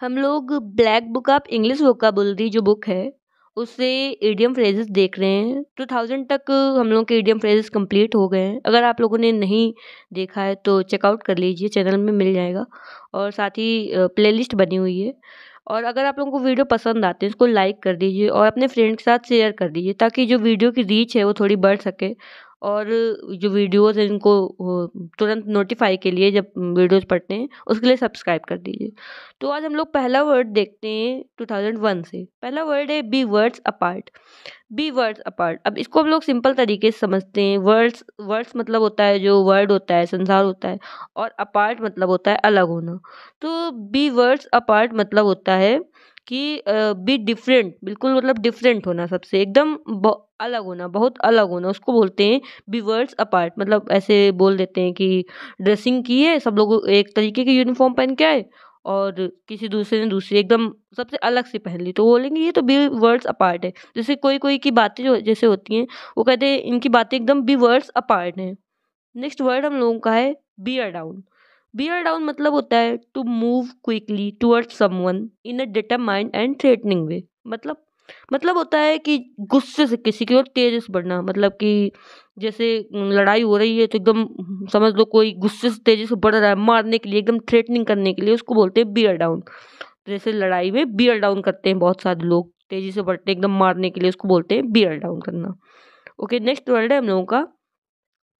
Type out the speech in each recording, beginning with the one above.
हम लोग black book of English vocabulary जो बुक है उससे एडियम फ्रेजेस देख रहे हैं टू थाउजेंड तक हम लोगों के एडियम फ्रेजेस कंप्लीट हो गए हैं अगर आप लोगों ने नहीं देखा है तो चेकआउट कर लीजिए चैनल में मिल जाएगा और साथ ही प्लेलिस्ट बनी हुई है और अगर आप लोगों को वीडियो पसंद आते हैं उसको लाइक कर दीजिए और अपने फ्रेंड के साथ शेयर कर दीजिए ताकि जो वीडियो की रीच है वो थोड़ी बढ़ सके और जो वीडियोज़ हैं इनको तुरंत नोटिफाई के लिए जब वीडियोज़ पढ़ते हैं उसके लिए सब्सक्राइब कर दीजिए तो आज हम लोग पहला वर्ड देखते हैं टू थाउजेंड वन से पहला वर्ड है be words apart be words apart अब इसको हम लोग सिंपल तरीके से समझते हैं वर्ड्स वर्ड्स मतलब होता है जो वर्ड होता है संसार होता है और अपार्ट मतलब होता है अलग होना तो बी वर्ड्स अपार्ट मतलब होता है कि बी डिफरेंट बिल्कुल मतलब डिफरेंट होना सबसे एकदम अलग होना बहुत अलग होना उसको बोलते हैं बी वर्ड्स अपार्ट मतलब ऐसे बोल देते हैं कि ड्रेसिंग की है सब लोग एक तरीके की यूनिफॉर्म पहन के आए और किसी दूसरे ने दूसरी एकदम सबसे अलग से पहन ली तो बोलेंगे ये तो बी वर्ड्स अपार्ट है जैसे कोई कोई की बातें जो जैसे होती हैं वो कहते हैं इनकी बातें एकदम बी वर्ड्स अपार्ट हैं नेक्स्ट वर्ड हम लोगों का है बी डाउन बियर डाउन मतलब होता है to move quickly toward someone in a determined and threatening way मतलब मतलब होता है कि गुस्से से किसी की ओर तेज से बढ़ना मतलब कि जैसे लड़ाई हो रही है तो एकदम समझ लो कोई गुस्से से तेजी से बढ़ रहा है मारने के लिए एकदम थ्रेटनिंग करने के लिए उसको बोलते हैं बियर डाउन तो जैसे लड़ाई में बियर डाउन करते हैं बहुत सारे लोग तेजी से बढ़ते एकदम मारने के लिए उसको बोलते हैं बियर डाउन करना ओके नेक्स्ट वर्ड है हम लोगों का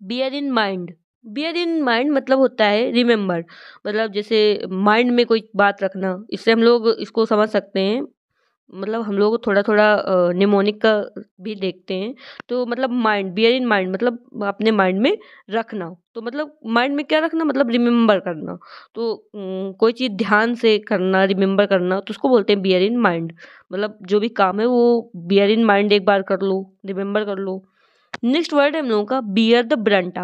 bear in mind bear in mind मतलब होता है रिमेम्बर मतलब जैसे माइंड में कोई बात रखना इससे हम लोग इसको समझ सकते हैं मतलब हम लोग थोड़ा थोड़ा निमोनिक का भी देखते हैं तो मतलब माइंड बियर इन माइंड मतलब अपने माइंड में रखना तो मतलब माइंड में क्या रखना मतलब रिमेम्बर करना तो कोई चीज़ ध्यान से करना रिमेम्बर करना तो उसको बोलते हैं बियर इन माइंड मतलब जो भी काम है वो बियर इन माइंड एक बार कर लो रिमेम्बर कर लो नेक्स्ट वर्ड है हम लोगों का bear the brunt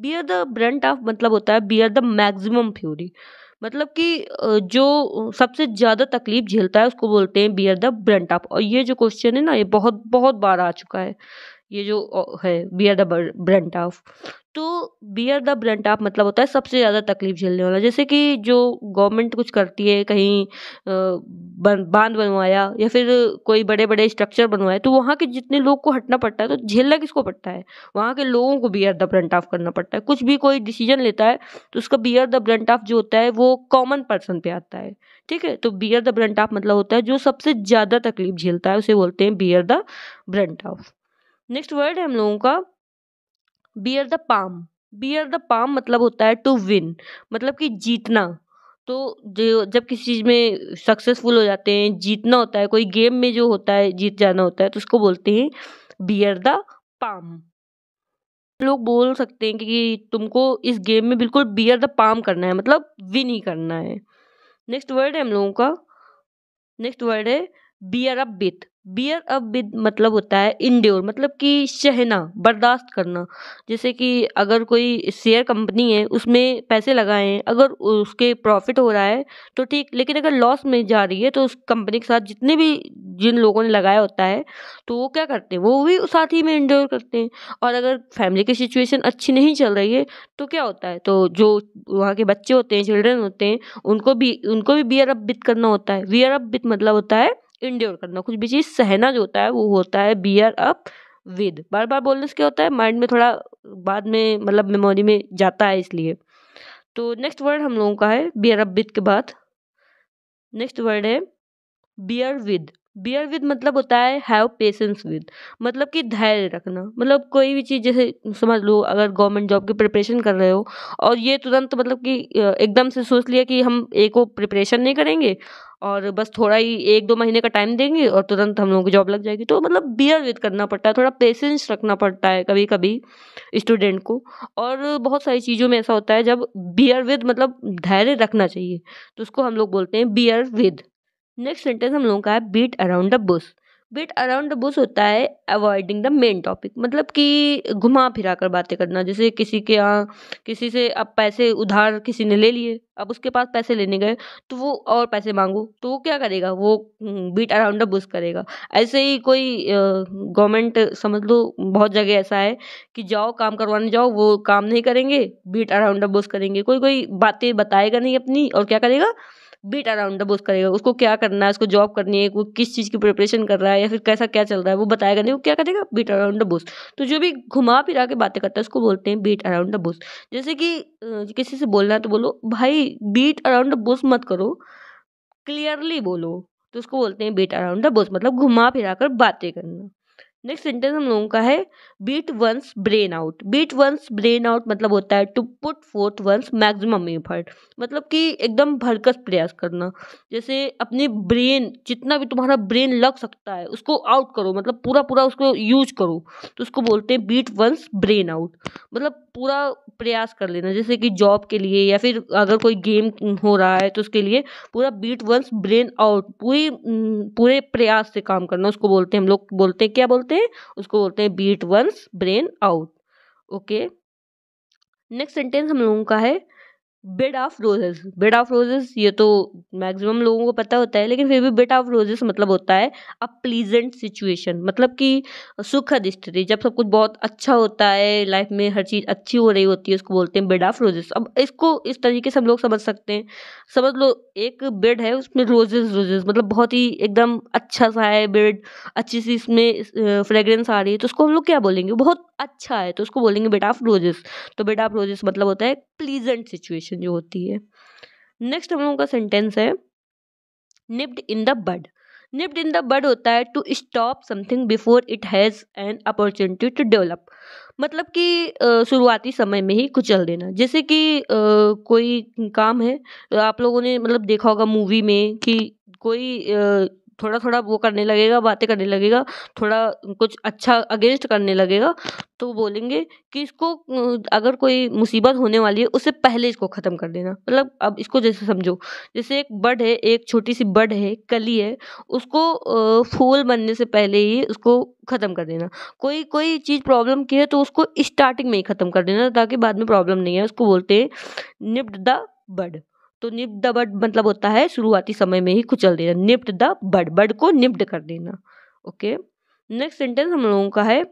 bear the brunt of मतलब होता है बियर द मैक्सिमम फ्यूरी मतलब कि जो सबसे ज़्यादा तकलीफ झेलता है उसको बोलते हैं बियर द ब्रंट ऑफ और ये जो क्वेश्चन है ना ये बहुत बहुत बार आ चुका है ये जो है बियर द ब्रंट ऑफ तो बियर द ब्रंट ऑफ मतलब होता है सबसे ज़्यादा तकलीफ झेलने वाला जैसे कि जो गवर्नमेंट कुछ करती है कहीं बांध बनवाया या फिर कोई बड़े बड़े स्ट्रक्चर बनवाया तो वहाँ के जितने लोग को हटना पड़ता है तो झेलना किसको पड़ता है वहाँ के लोगों को बियर द ब्रंट ऑफ करना पड़ता है कुछ भी कोई डिसीजन लेता है तो उसका बियर द ब्रंट ऑफ जो होता है वो कॉमन पर्सन पर आता है ठीक है तो बियर द ब्रंट ऑफ मतलब होता है जो सबसे ज़्यादा तकलीफ झेलता है उसे बोलते हैं bear the brunt of next word है हम लोगों का bear the palm bear the palm मतलब होता है टू विन मतलब कि जीतना तो जो जब किसी चीज़ में सक्सेसफुल हो जाते हैं जीतना होता है कोई गेम में जो होता है जीत जाना होता है तो उसको बोलते हैं बियर द पाम लोग बोल सकते हैं कि तुमको इस गेम में बिल्कुल बियर द पाम करना है मतलब विन ही करना है नेक्स्ट वर्ड है हम लोगों का नेक्स्ट वर्ड है bear up with bear up with मतलब होता है इंड्योर मतलब कि सहना बर्दाश्त करना जैसे कि अगर कोई शेयर कंपनी है उसमें पैसे लगाए हैं अगर उसके प्रॉफिट हो रहा है तो ठीक लेकिन अगर लॉस में जा रही है तो उस कंपनी के साथ जितने भी जिन लोगों ने लगाया होता है तो वो क्या करते हैं वो भी साथ ही में इंडोर करते हैं और अगर फैमिली की सिचुएशन अच्छी नहीं चल रही है तो क्या होता है तो जो वहाँ के बच्चे होते हैं चिल्ड्रन होते हैं उनको भी उनको भी बियर अब विद करना होता है बियर अप विद मतलब होता है इंड्योर करना कुछ भी चीज़ सहना जो होता है वो होता है बियर अप विद बार बार बोलने से क्या होता है माइंड में थोड़ा बाद में मतलब मेमोरी में जाता है इसलिए तो नेक्स्ट वर्ड हम लोगों का है बियर अप विद के बाद नेक्स्ट वर्ड है बियर विद बियर विद मतलब होता है हैव पेशेंस विद मतलब कि धैर्य रखना मतलब कोई भी चीज़ जैसे समझ लो अगर गवर्नमेंट जॉब की प्रिपरेशन कर रहे हो और ये तुरंत मतलब कि एकदम से सोच लिया कि हम एक वो प्रिपरेशन नहीं करेंगे और बस थोड़ा ही एक दो महीने का टाइम देंगे और तुरंत हम लोगों की जॉब लग जाएगी तो मतलब बियर विद करना पड़ता है थोड़ा पेशेंस रखना पड़ता है कभी कभी स्टूडेंट को और बहुत सारी चीज़ों में ऐसा होता है जब बियर विद मतलब धैर्य रखना चाहिए तो उसको हम लोग बोलते हैं बियर विद नेक्स्ट सेंटेंस हम लोगों का है beat around the bush beat around the bush होता है अवॉइडिंग द मेन टॉपिक मतलब कि घुमा फिरा कर बातें करना जैसे किसी के यहाँ किसी से अब पैसे उधार किसी ने ले लिए अब उसके पास पैसे लेने गए तो वो और पैसे मांगो तो वो क्या करेगा वो बीट अराउंड द बुश करेगा ऐसे ही कोई गवर्नमेंट समझ लो बहुत जगह ऐसा है कि जाओ काम करवाने जाओ वो काम नहीं करेंगे बीट अराउंड द बुश करेंगे कोई कोई बातें बताएगा नहीं अपनी और क्या करेगा बीट अराउंड द बुश करेगा उसको क्या करना है उसको जॉब करनी है वो किस चीज़ की प्रिपरेशन कर रहा है या फिर कैसा क्या चल रहा है वो बताएगा नहीं वो क्या करेगा बीट अराउंड द बुश तो जो भी घुमा फिरा के बातें करता है उसको बोलते हैं बीट अराउंड द बुश जैसे कि किसी से बोलना है तो बोलो भाई बीट अराउंड द बुश मत करो क्लियरली बोलो तो उसको बोलते हैं बीट अराउंड द बुश मतलब घुमा फिरा कर बातें करना नेक्स्ट सेंटेंस हम लोगों का है beat one's brain out beat one's brain out मतलब होता है to put forth one's maximum effort मतलब कि एकदम भरकस प्रयास करना जैसे अपने ब्रेन जितना भी तुम्हारा ब्रेन लग सकता है उसको आउट करो मतलब पूरा पूरा उसको यूज करो तो उसको बोलते हैं बीट वंस ब्रेन आउट मतलब पूरा प्रयास कर लेना जैसे कि जॉब के लिए या फिर अगर कोई गेम हो रहा है तो उसके लिए पूरा बीट वंस ब्रेन आउट पूरी पूरे प्रयास से काम करना उसको बोलते हैं हम लोग बोलते हैं क्या बोलते हैं उसको बोलते हैं beat one's brain out okay next sentence हम लोगों का है bed of roses bed of roses ये तो मैक्सिमम लोगों को पता होता है लेकिन फिर भी बेड ऑफ रोजेस मतलब होता है अ प्लीजेंट सिचुएशन मतलब कि सुखद स्थिति जब सब कुछ बहुत अच्छा होता है लाइफ में हर चीज़ अच्छी हो रही होती है उसको बोलते हैं बेड ऑफ रोजेस अब इसको इस तरीके से हम लोग समझ सकते हैं समझ लो एक बेड है उसमें रोजेज रोजेज मतलब बहुत ही एकदम अच्छा सा है बेड अच्छी सी इसमें फ्रेगरेंस आ रही है तो उसको हम लोग क्या बोलेंगे बहुत अच्छा है तो उसको बोलेंगे बेड ऑफ रोजेस तो बेड ऑफ रोजेस मतलब होता है प्लीजेंट सिचुएशन प्रोनाउंसिएशन जो होती है नेक्स्ट हम लोगों का सेंटेंस है nipped in the bud nipped in the bud होता है to stop something before it has an opportunity to develop मतलब कि शुरुआती समय में ही कुचल देना जैसे कि कोई काम है आप लोगों ने मतलब देखा होगा मूवी में कि कोई थोड़ा थोड़ा वो करने लगेगा बातें करने लगेगा थोड़ा कुछ अच्छा अगेंस्ट करने लगेगा तो बोलेंगे कि इसको अगर कोई मुसीबत होने वाली है उससे पहले इसको ख़त्म कर देना मतलब अब इसको जैसे समझो जैसे एक बड है एक छोटी सी बड है कली है उसको फूल बनने से पहले ही उसको ख़त्म कर देना कोई कोई चीज़ प्रॉब्लम की है तो उसको स्टार्टिंग में ही ख़त्म कर देना ताकि बाद में प्रॉब्लम नहीं है उसको बोलते हैं निप्ट द बड तो निप्ट द बड मतलब होता है शुरुआती समय में ही कुचल देना निप्ट द बड बड को निप्ट कर देना ओके नेक्स्ट सेंटेंस हम लोगों का है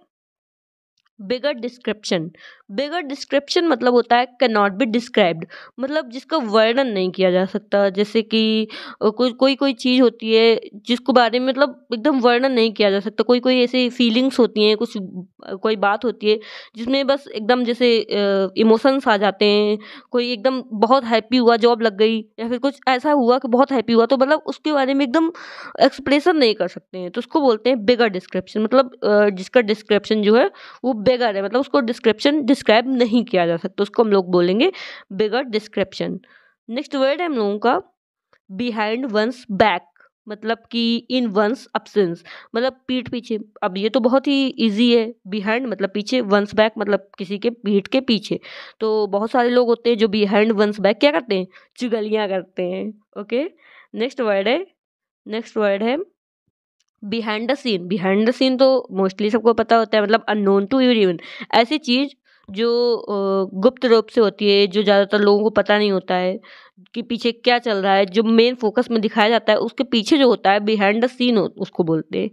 बिगर डिस्क्रिप्शन बिगर डिस्क्रिप्शन मतलब होता है कैन नॉट बी डिस्क्राइब्ड मतलब जिसका वर्णन नहीं किया जा सकता जैसे कि कोई कोई कोई चीज़ होती है जिसको बारे में मतलब एकदम वर्णन नहीं किया जा सकता कोई कोई ऐसी फीलिंग्स होती हैं कुछ कोई बात होती है जिसमें बस एकदम जैसे इमोशंस आ जाते हैं कोई एकदम बहुत हैप्पी हुआ जॉब लग गई या फिर कुछ ऐसा हुआ कि बहुत हैप्पी हुआ तो मतलब उसके बारे में एकदम एक्सप्रेशन नहीं कर सकते हैं तो उसको बोलते हैं बेगर डिस्क्रिप्शन मतलब जिसका डिस्क्रिप्शन जो है वो बेगर है मतलब उसको डिस्क्रिप्शन डिस्क डिस्क्राइब नहीं किया जा सकता उसको हम लोग बोलेंगे बिगर डिस्क्रिप्शन नेक्स्ट वर्ड है हम लोगों का बिहाइंड वंस बैक मतलब कि इन वंस अपसेंस मतलब पीठ पीछे अब ये तो बहुत ही इजी है बिहाइंड मतलब पीछे वंस बैक मतलब किसी के पीठ के पीछे तो बहुत सारे लोग होते हैं जो बिहाइंड वंस बैक क्या करते हैं चुगलियाँ करते हैं ओके नेक्स्ट वर्ड है नेक्स्ट वर्ड है behind the scene behind the scene तो मोस्टली सबको पता होता है मतलब अननोन टू यूर इवन ऐसी चीज़ जो गुप्त रूप से होती है जो ज़्यादातर लोगों को पता नहीं होता है कि पीछे क्या चल रहा है जो मेन फोकस में दिखाया जाता है उसके पीछे जो होता है बिहाइंड द सीन उसको बोलते हैं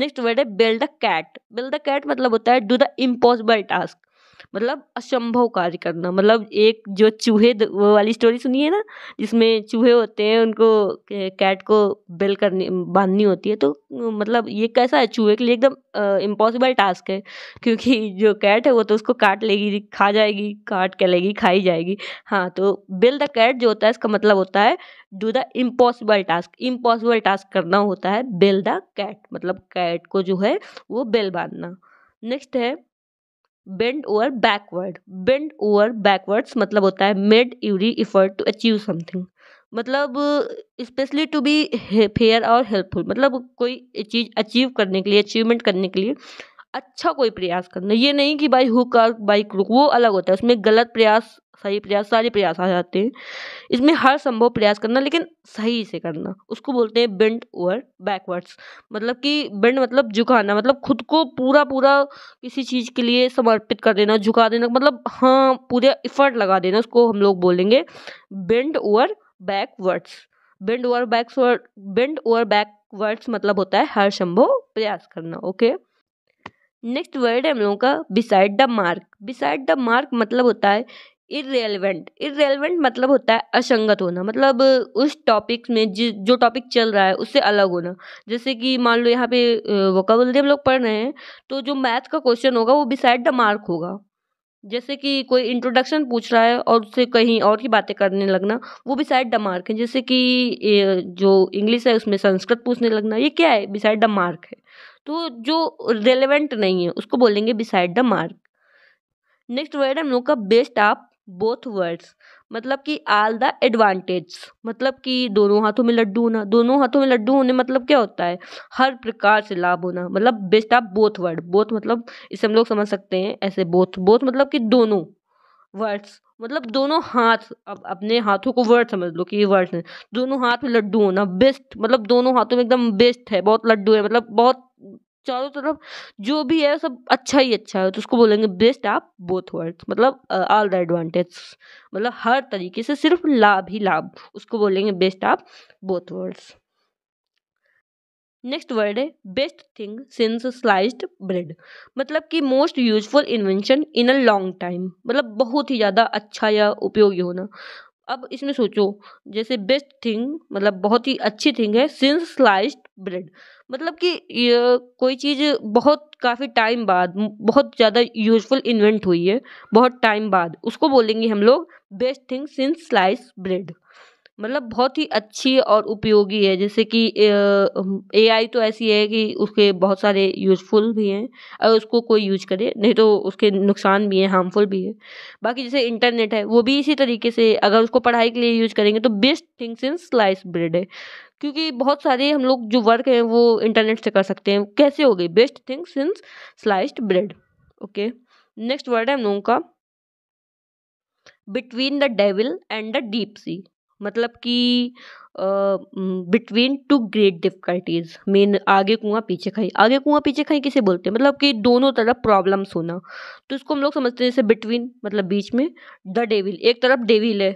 नेक्स्ट वर्ड है build the cat build the cat मतलब होता है डू द इम्पॉसिबल टास्क मतलब असंभव कार्य करना मतलब एक जो चूहे वो वाली स्टोरी सुनी है ना जिसमें चूहे होते हैं उनको कैट को बेल करनी बांधनी होती है तो मतलब ये कैसा है चूहे के लिए एकदम इम्पॉसिबल टास्क है क्योंकि जो कैट है वो तो उसको काट लेगी खा जाएगी काट के लेगी खाई जाएगी हाँ तो बिल द कैट जो होता है इसका मतलब होता है do the impossible task impossible task करना होता है बेल द कैट मतलब कैट को जो है वो बेल बांधना नेक्स्ट है bend over backward bend over backwards मतलब होता है made every effort to achieve something मतलब स्पेशली टू बी फेयर और हेल्पफुल मतलब कोई चीज़ अचीव करने के लिए अचीवमेंट करने के लिए अच्छा कोई प्रयास करना ये नहीं कि भाई हुक और बाई क्रुक वो अलग होता है उसमें गलत प्रयास सही प्रयास सारे प्रयास आ जाते हैं इसमें हर संभव प्रयास करना लेकिन सही से करना उसको बोलते हैं बेंड ओवर बैकवर्ड्स मतलब कि बेंड मतलब झुकाना मतलब खुद को पूरा पूरा किसी चीज़ के लिए समर्पित कर देना झुका देना मतलब हाँ पूरा इफर्ट लगा देना उसको हम लोग बोलेंगे bend over backwards bend over backward bend over backwards मतलब होता है हर संभव प्रयास करना ओके नेक्स्ट वर्ड है हम लोगों का beside the mark beside the mark मतलब होता है इरेलीवेंट इरेलीवेंट मतलब होता है असंगत होना मतलब उस टॉपिक में जि जो टॉपिक चल रहा है उससे अलग होना जैसे कि मान लो यहाँ पे वोकाबुलरी हम लोग पढ़ रहे हैं तो जो मैथ का क्वेश्चन होगा वो बिसाइड द मार्क होगा जैसे कि कोई इंट्रोडक्शन पूछ रहा है और उससे कहीं और की बातें करने लगना वो बिसाइड द मार्क है जैसे कि जो इंग्लिश है उसमें संस्कृत पूछने लगना ये क्या है बिसाइड द मार्क है तो जो रेलेवेंट नहीं है उसको बोलेंगे beside the mark next word हम लोग का बेस्ट आप बोथ वर्ड्स मतलब कि आल द एडवांटेज मतलब कि दोनों हाथों में लड्डू होना दोनों हाथों में लड्डू होने मतलब क्या होता है हर प्रकार से लाभ होना मतलब best of both word both मतलब इसे हम लोग समझ सकते हैं ऐसे बोथ बोथ मतलब कि दोनों वर्ड्स मतलब दोनों हाथ अब अपने हाथों को वर्ड समझ लो कि ये वर्ड्स हैं दोनों हाथ में लड्डू होना बेस्ट मतलब दोनों हाथों में एकदम बेस्ट है बहुत लड्डू है मतलब बहुत चारों तरफ जो भी है सब अच्छा ही अच्छा है तो उसको बोलेंगे बेस्ट आप बोथ वर्ल्ड मतलब ऑल द एडवांटेज मतलब हर तरीके से सिर्फ लाभ ही लाभ उसको बोलेंगे best of both worlds next word है best thing since sliced bread मतलब कि most useful invention in a long time मतलब बहुत ही ज़्यादा अच्छा या उपयोगी होना अब इसमें सोचो जैसे बेस्ट थिंग मतलब बहुत ही अच्छी थिंग है सिंस स्लाइस्ड ब्रेड मतलब कि ये कोई चीज़ बहुत काफ़ी टाइम बाद बहुत ज़्यादा यूजफुल इन्वेंट हुई है बहुत टाइम बाद उसको बोलेंगे हम लोग best thing since slice bread मतलब बहुत ही अच्छी और उपयोगी है जैसे कि ए आई तो ऐसी है कि उसके बहुत सारे यूज़फुल भी हैं अगर उसको कोई यूज करे नहीं तो उसके नुकसान भी हैं हार्मफुल भी है बाकी जैसे इंटरनेट है वो भी इसी तरीके से अगर उसको पढ़ाई के लिए यूज करेंगे तो best things in slice bread है क्योंकि बहुत सारे हम लोग जो वर्क हैं वो इंटरनेट से कर सकते हैं कैसे हो गई best things in sliced bread okay next word है हम लोगों का between the devil and the deep sea मतलब कि बिटवीन टू ग्रेट डिफिकल्टीज मेन आगे कुआं पीछे खाई आगे कुआं पीछे खाई किसे बोलते हैं मतलब कि दोनों तरफ प्रॉब्लम्स होना तो इसको हम लोग समझते हैं जैसे बिटवीन मतलब बीच में द डेविल एक तरफ डेविल है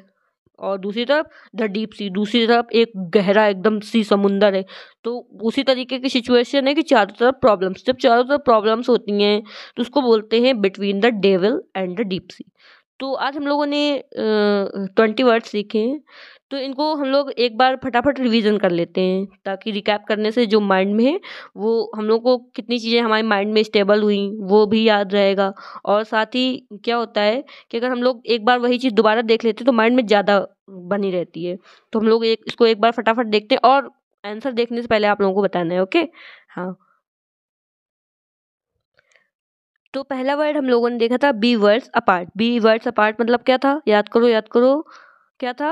और दूसरी तरफ द डीप सी दूसरी तरफ एक गहरा एकदम सी समुंदर है तो उसी तरीके की सिचुएशन है कि चारों तरफ प्रॉब्लम्स जब चारों तरफ प्रॉब्लम्स होती हैं तो उसको बोलते हैं between the devil and the deep sea तो आज हम लोगों ने ट्वेंटी वर्ड्स सीखे हैं तो इनको हम लोग एक बार फटाफट रिवीजन कर लेते हैं ताकि रिकैप करने से जो माइंड में है वो हम लोग को कितनी चीज़ें हमारे माइंड में स्टेबल हुई वो भी याद रहेगा और साथ ही क्या होता है कि अगर हम लोग एक बार वही चीज़ दोबारा देख लेते हैं तो माइंड में ज़्यादा बनी रहती है तो हम लोग एक इसको एक बार फटाफट देखते हैं और आंसर देखने से पहले आप लोगों को बताना है ओके हाँ तो पहला वर्ड हम लोगों ने देखा था be words apart be words apart मतलब क्या था याद करो याद करो क्या था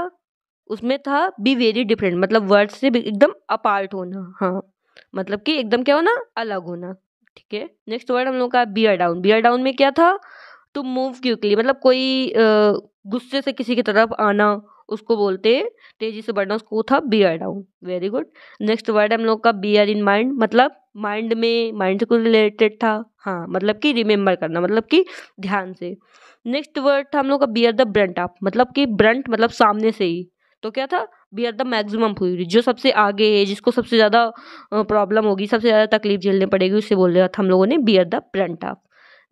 उसमें था बी वेरी डिफरेंट मतलब वर्ड्स से एकदम अपार्ट होना हाँ मतलब कि एकदम क्या होना अलग होना ठीक है नेक्स्ट वर्ड हम लोग का बियर डाउन बियर डाउन में क्या था टू मूव क्यूकली मतलब कोई गुस्से से किसी की तरफ आना उसको बोलते हैं तेजी से बढ़ना उसको था bear down very good next word हम लोग का बियर इन माइंड मतलब माइंड में माइंड से कुछ रिलेटेड था हाँ मतलब कि रिमेम्बर करना मतलब कि ध्यान से नेक्स्ट वर्ड था हम लोग का बियर द ब्रंट आप मतलब कि ब्रंट मतलब सामने से ही तो क्या था बियर द मैक्सिमम फ्यूरी जो सबसे आगे है जिसको सबसे ज़्यादा प्रॉब्लम होगी सबसे ज़्यादा तकलीफ झेलनी पड़ेगी उससे बोल रहा था हम लोगों ने bear the brunt of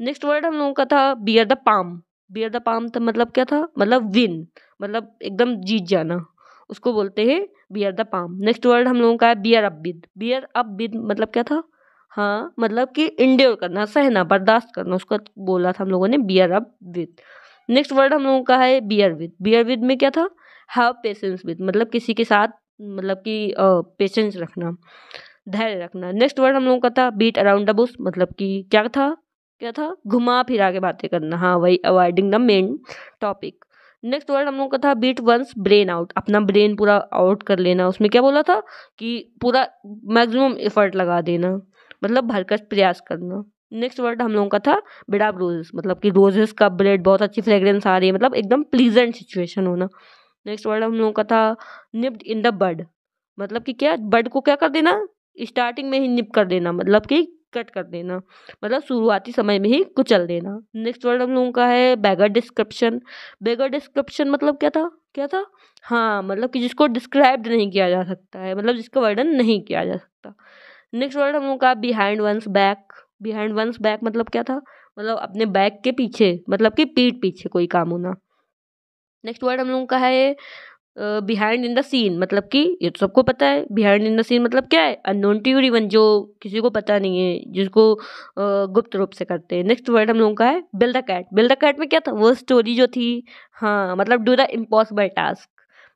next word हम लोगों का था bear the palm bear the palm था मतलब क्या था मतलब विन मतलब एकदम जीत जाना उसको बोलते हैं bear the palm next word हम लोगों का है bear up with bear up with मतलब क्या था हाँ मतलब कि इंडियोर करना सहना बर्दाश्त करना उसका बोला था हम लोगों ने bear up with next word हम लोगों का है बियर विद बियर विद में क्या था हैव पेशेंस विद मतलब किसी के साथ मतलब कि पेशेंस रखना धैर्य रखना नेक्स्ट वर्ड हम लोगों का था बीट अराउंड द बुश मतलब कि क्या था क्या था घुमा फिरा के बातें करना हाँ वही avoiding the main topic next word हम लोगों का था बीट वंस ब्रेन आउट अपना ब्रेन पूरा आउट कर लेना उसमें क्या बोला था कि पूरा मैक्सिमम एफर्ट लगा देना मतलब भरकर प्रयास करना नेक्स्ट वर्ड हम लोगों का था बेड ऑफ रोजेस मतलब कि रोजेस का ब्रेड बहुत अच्छी फ्रेगरेंस आ रही है मतलब एकदम प्लीजेंट सिचुएशन होना नेक्स्ट वर्ड हम लोगों का था निप्ड इन द बर्ड मतलब कि क्या बर्ड को क्या कर देना स्टार्टिंग में ही निप कर देना मतलब कि कट कर देना मतलब शुरुआती समय में ही कुचल देना नेक्स्ट वर्ड हम लोगों का है बैगर डिस्क्रिप्शन बैगर डिस्क्रिप्शन मतलब क्या था क्या था हाँ मतलब कि जिसको डिस्क्राइब नहीं किया जा सकता है मतलब जिसका वर्णन नहीं किया जा सकता नेक्स्ट वर्ड हम लोगों का behind one's back behind one's back मतलब क्या था मतलब अपने बैक के पीछे मतलब कि पीठ पीछे कोई काम होना नेक्स्ट वर्ड हम लोगों का है बिहाइंड इन द सीन मतलब कि ये तो सबको पता है बिहाइंड इन द सीन मतलब क्या है अननोन टू इवन जो किसी को पता नहीं है जिसको गुप्त रूप से करते हैं नेक्स्ट वर्ड हम लोगों का है bill the cat bill the cat में क्या था वो स्टोरी जो थी हाँ मतलब डू द इम्पॉसिबल टास्क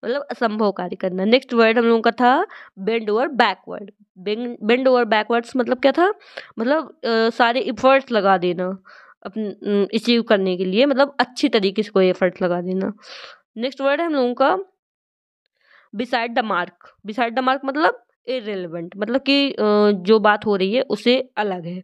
मतलब असंभव कार्य करना नेक्स्ट वर्ड हम लोगों का था bend over backward bend over backwards मतलब क्या था मतलब आ, सारे इफर्ट्स लगा देना अपने अचीव करने के लिए मतलब अच्छी तरीके से कोई एफर्ट्स लगा देना नेक्स्ट वर्ड है हम लोगों का beside the mark beside the mark मतलब इरेलीवेंट मतलब कि जो बात हो रही है उससे अलग है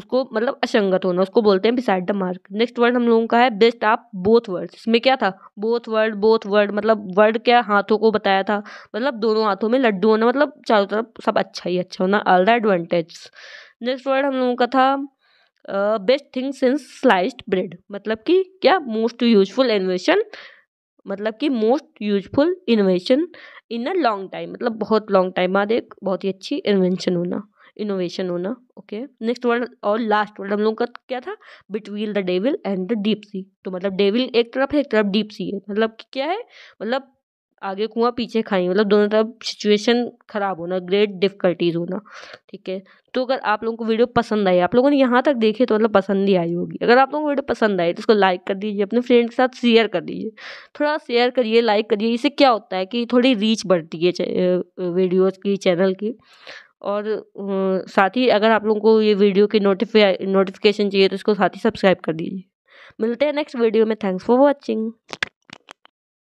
उसको मतलब असंगत होना उसको बोलते हैं beside the mark next word हम लोगों का है बेस्ट ऑफ बोथ वर्ड्स इसमें क्या था बोथ वर्ड बोथ वर्ड मतलब वर्ड क्या हाथों को बताया था मतलब दोनों हाथों में लड्डू होना मतलब चारों तरफ सब अच्छा ही अच्छा होना all the advantage next word हम लोगों का था best thing since sliced bread मतलब कि क्या मोस्ट यूजफुल इन्वेशन मतलब कि most useful innovation in a long time मतलब बहुत लॉन्ग टाइम बाद एक बहुत ही अच्छी इन्वेंशन होना इनोवेशन होना ओके नेक्स्ट वर्ड और लास्ट वर्ड हम लोग का क्या था between the devil and the deep sea तो मतलब डेविल एक तरफ है एक तरफ डीप सी है मतलब क्या है मतलब आगे कुआँ पीछे खाई मतलब दोनों तरफ सिचुएशन ख़राब होना ग्रेट डिफ़िकल्टीज़ होना ठीक है तो अगर आप लोगों को वीडियो पसंद आई आप लोगों ने यहाँ तक देखी तो मतलब पसंद ही आई होगी अगर आप लोगों को वीडियो पसंद आई तो इसको लाइक कर दीजिए अपने फ्रेंड के साथ शेयर कर दीजिए थोड़ा शेयर करिए लाइक करिए इससे क्या होता है कि थोड़ी रीच बढ़ती है वीडियोज़ की चैनल की और साथ ही अगर आप लोगों को ये वीडियो की नोटिफिकेशन चाहिए तो इसको साथ ही सब्सक्राइब कर दीजिए मिलते हैं नेक्स्ट वीडियो में थैंक्स फॉर वॉचिंग